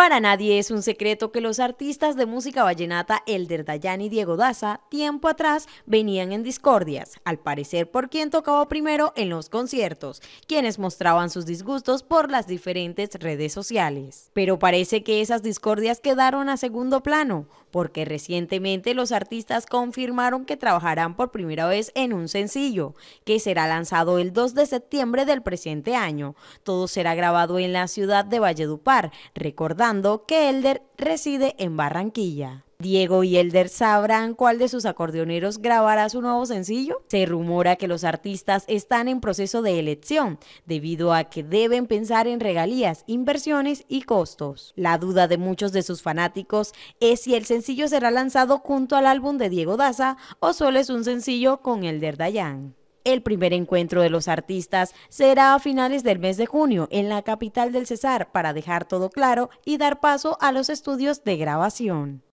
Para nadie es un secreto que los artistas de música vallenata Elder Dayan y Diego Daza tiempo atrás venían en discordias, al parecer por quien tocaba primero en los conciertos, quienes mostraban sus disgustos por las diferentes redes sociales. Pero parece que esas discordias quedaron a segundo plano, porque recientemente los artistas confirmaron que trabajarán por primera vez en un sencillo, que será lanzado el 2 de septiembre del presente año. Todo será grabado en la ciudad de Valledupar, recordando que Elder reside en Barranquilla. Diego y Elder sabrán cuál de sus acordeoneros grabará su nuevo sencillo. Se rumora que los artistas están en proceso de elección, debido a que deben pensar en regalías, inversiones y costos. La duda de muchos de sus fanáticos es si el sencillo será lanzado junto al álbum de Diego Daza o solo es un sencillo con Elder Dayan. El primer encuentro de los artistas será a finales del mes de junio en la capital del Cesar para dejar todo claro y dar paso a los estudios de grabación.